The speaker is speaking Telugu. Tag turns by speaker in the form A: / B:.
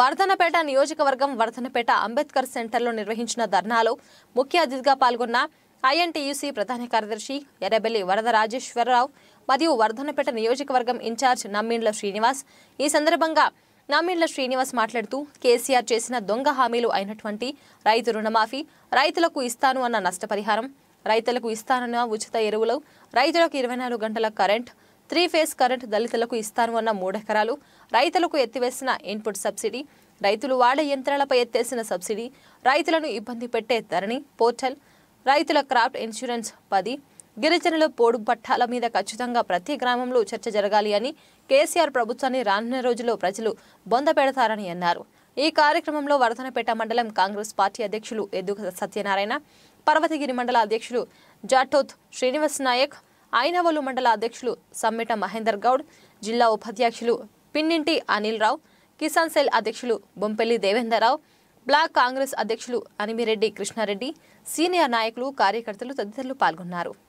A: వర్ధనపేట నియోజకవర్గం వర్ధనపేట అంబేద్కర్ సెంటర్లో నిర్వహించిన ధర్నాలో ముఖ్య అతిథిగా పాల్గొన్న ఐఎన్టీయూసీ ప్రధాన కార్యదర్శి ఎర్రబెల్లి వరదరాజేశ్వరరావు మరియు వర్ధనపేట నియోజకవర్గం ఇన్ఛార్జ్ నమ్మిండ్ల శ్రీనివాస్ ఈ సందర్భంగా నమ్మిండ్ల శ్రీనివాస్ మాట్లాడుతూ కేసీఆర్ చేసిన దొంగ హామీలు అయినటువంటి రైతు రుణమాఫీ రైతులకు ఇస్తాను అన్న నష్టపరిహారం రైతులకు ఇస్తానన్న ఉచిత ఎరువులు రైతులకు ఇరవై నాలుగు గంటల కరెంట్ త్రీ ఫేజ్ కరెంట్ దళితులకు ఇస్తాను అన్న మూడెకరాలు రైతులకు ఎత్తివేసిన ఇన్పుట్ సబ్సిడీ రైతులు వాడే యంత్రాలపై ఎత్తేసిన సబ్సిడీ రైతులను ఇబ్బంది పెట్టే ధరణి పోర్టల్ రైతుల క్రాఫ్ట్ ఇన్సూరెన్స్ పది గిరిజనుల పోడు పట్టాల మీద ఖచ్చితంగా ప్రతి గ్రామంలో చర్చ జరగాలి అని కేసీఆర్ ప్రభుత్వాన్ని రానున్న రోజుల్లో ప్రజలు బొంద పెడతారని అన్నారు ఈ కార్యక్రమంలో వరదనపేట మండలం కాంగ్రెస్ పార్టీ అధ్యక్షులు ఎద్దుక సత్యనారాయణ పర్వతగిరి మండల అధ్యక్షులు జాటోత్ శ్రీనివాస్ నాయక్ ఆయనవలు మండల అధ్యక్షులు సమ్మిట మహేందర్ గౌడ్ జిల్లా ఉపాధ్యక్షులు పిన్నింటి అనిల్ రావు కిసాన్ సెల్ అధ్యక్షులు బొంపెల్లి దేవేందర్రావు బ్లాక్ కాంగ్రెస్ అధ్యక్షులు అనిమిరెడ్డి కృష్ణారెడ్డి సీనియర్ నాయకులు కార్యకర్తలు తదితరులు పాల్గొన్నారు